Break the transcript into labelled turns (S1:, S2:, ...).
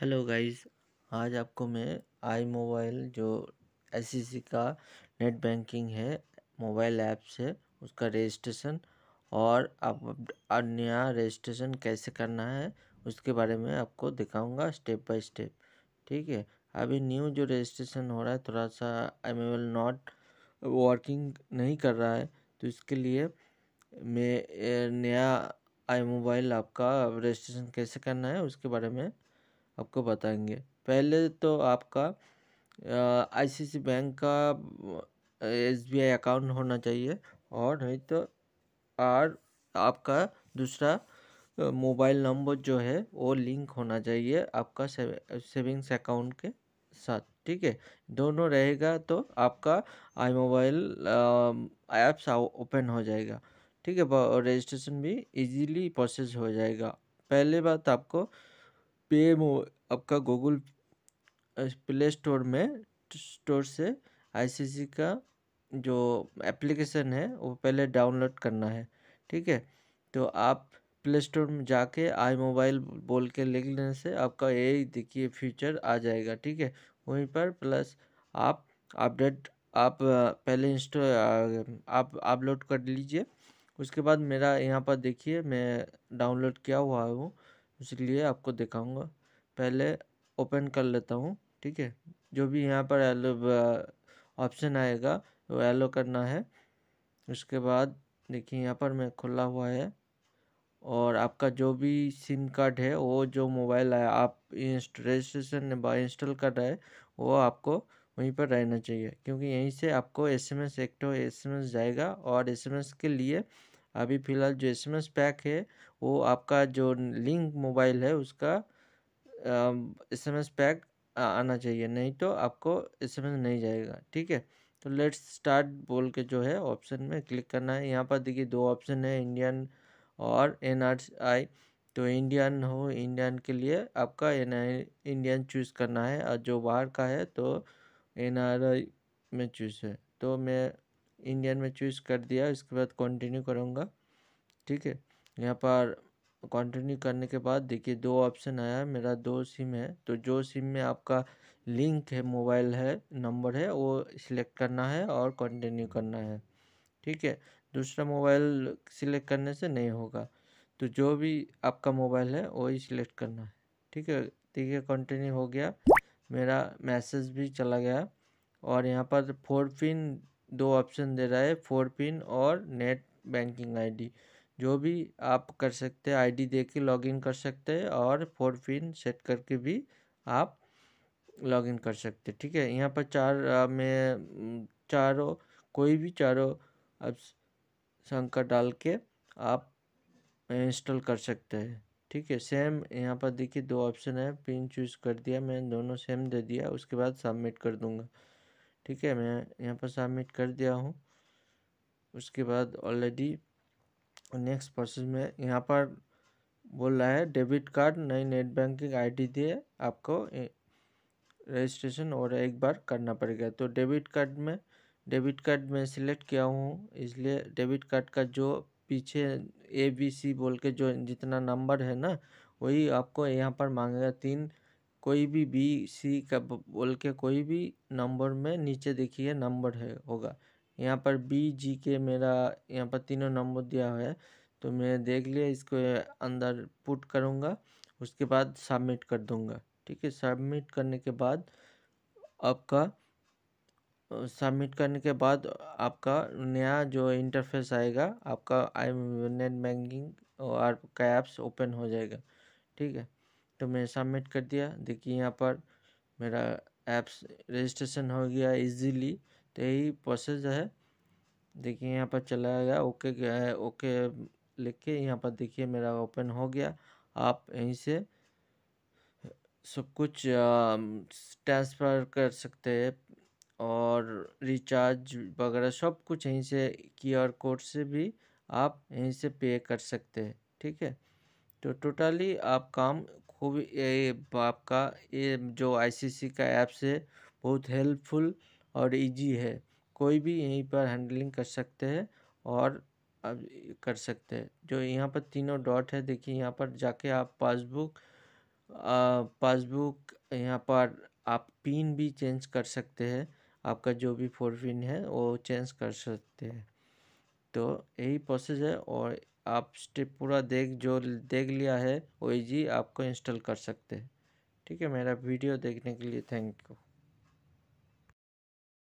S1: hello guys आज आपको मैं आई मोबाइल जो एस का नेट बैंकिंग है मोबाइल ऐप से उसका रजिस्ट्रेशन और आप नया रजिस्ट्रेशन कैसे करना है उसके बारे में आपको दिखाऊंगा स्टेप बाय स्टेप ठीक है अभी न्यू जो रजिस्ट्रेशन हो रहा है थोड़ा सा आई मोबाइल नॉट वर्किंग नहीं कर रहा है तो इसके लिए मैं नया आई मोबाइल आपका रजिस्ट्रेशन कैसे करना है उसके बारे में आपको बताएंगे पहले तो आपका आईसीसी बैंक का एसबीआई अकाउंट होना चाहिए और नहीं तो और आपका दूसरा मोबाइल नंबर जो है वो लिंक होना चाहिए आपका सेविंग्स अकाउंट के साथ ठीक है दोनों रहेगा तो आपका आई मोबाइल ऐप्स ओपन हो जाएगा ठीक है और रजिस्ट्रेशन भी इजीली प्रोसेस हो जाएगा पहले बात आपको पे आपका गूगल प्ले स्टोर में स्टोर से आईसीसी का जो एप्लीकेशन है वो पहले डाउनलोड करना है ठीक है तो आप प्ले स्टोर में जाके आई मोबाइल बोल के लिख लेने से आपका यही देखिए फीचर आ जाएगा ठीक है वहीं पर प्लस आप अपडेट आप पहले इंस्टॉल आप अपलोड कर लीजिए उसके बाद मेरा यहाँ पर देखिए मैं डाउनलोड किया हुआ हूँ इसलिए आपको दिखाऊंगा पहले ओपन कर लेता हूँ ठीक है जो भी यहाँ पर एलो ऑप्शन आएगा वो एलो करना है उसके बाद देखिए यहाँ पर मैं खुला हुआ है और आपका जो भी सिम कार्ड है वो जो मोबाइल है आप रजिस्ट्रेशन इंस्टॉल कर रहे हैं वो आपको वहीं पर रहना चाहिए क्योंकि यहीं से आपको एस एम एस एक्ट तो एस एम एस जाएगा और एस एम एस के लिए अभी फ़िलहाल जो एस एम एस पैक है वो आपका जो लिंक मोबाइल है उसका एस एम एस पैक आना चाहिए नहीं तो आपको एस एम एस नहीं जाएगा ठीक है तो लेट्स स्टार्ट बोल के जो है ऑप्शन में क्लिक करना है यहाँ पर देखिए दो ऑप्शन है इंडियन और एन आर आई तो इंडियन हो इंडियन के लिए आपका एन आई इंडियन चूज़ करना है और जो बाहर का है तो एन आर आई में चूज़ है तो मैं इंडियन में चूज़ कर दिया इसके बाद कंटिन्यू करूँगा ठीक है यहाँ पर कंटिन्यू करने के बाद देखिए दो ऑप्शन आया मेरा दो सिम है तो जो सिम में आपका लिंक है मोबाइल है नंबर है वो सिलेक्ट करना है और कंटिन्यू करना है ठीक है दूसरा मोबाइल सिलेक्ट करने से नहीं होगा तो जो भी आपका मोबाइल है वही सिलेक्ट करना है ठीक है देखिए कंटिन्यू हो गया मेरा मैसेज भी चला गया और यहाँ पर फोर पिन दो ऑप्शन दे रहा है फोर पिन और नेट बैंकिंग आईडी जो भी आप कर सकते हैं आईडी दे के लॉगिन कर सकते हैं और फोर पिन सेट करके भी आप लॉगिन कर सकते हैं ठीक है यहाँ पर चार में चारों कोई भी चारों आप संख्या डाल के आप इंस्टॉल कर सकते हैं ठीक है सेम यहाँ पर देखिए दो ऑप्शन है पिन चूज कर दिया मैं दोनों सेम दे दिया उसके बाद सबमिट कर दूँगा ठीक है मैं यहाँ पर सबमिट कर दिया हूँ उसके बाद ऑलरेडी नेक्स्ट प्रोसेस में यहाँ पर बोल रहा है डेबिट कार्ड नई नेट बैंकिंग आईडी दिए आपको रजिस्ट्रेशन और एक बार करना पड़ेगा तो डेबिट कार्ड में डेबिट कार्ड में सिलेक्ट किया हूँ इसलिए डेबिट कार्ड का जो पीछे ए बी सी बोल के जो जितना नंबर है ना वही आपको यहाँ पर मांगेगा तीन कोई भी बी सी का बोल के कोई भी नंबर में नीचे देखिए नंबर है होगा यहाँ पर बी जी के मेरा यहाँ पर तीनों नंबर दिया हुआ है तो मैं देख लिया इसको अंदर पुट करूँगा उसके बाद सबमिट कर दूँगा ठीक है सबमिट करने के बाद आपका सबमिट करने के बाद आपका नया जो इंटरफेस आएगा आपका आई नेट बैंकिंग और कैप्स ओपन हो जाएगा ठीक है तो मैं सबमिट कर दिया देखिए यहाँ पर मेरा ऐप्स रजिस्ट्रेशन हो गया इजीली तो यही प्रोसेस है देखिए यहाँ पर चला गया ओके गया है ओके लिख के यहाँ पर देखिए मेरा ओपन हो गया आप यहीं से सब कुछ ट्रांसफ़र कर सकते हैं और रिचार्ज वगैरह सब कुछ यहीं से क्यूआर कोड से भी आप यहीं से पे कर सकते हैं ठीक है तो टोटली आप काम खूब ये आपका ये जो आईसीसी का ऐप है बहुत हेल्पफुल और इजी है कोई भी यहीं पर हैंडलिंग कर सकते हैं और अब कर सकते हैं जो यहाँ पर तीनों डॉट है देखिए यहाँ पर जाके आप पासबुक पासबुक यहाँ पर आप पिन भी चेंज कर सकते हैं आपका जो भी फोर पिन है वो चेंज कर सकते हैं तो यही प्रोसेस है और आप स्टेप पूरा देख जो देख लिया है वो जी आपको इंस्टॉल कर सकते हैं ठीक है मेरा वीडियो देखने के लिए थैंक यू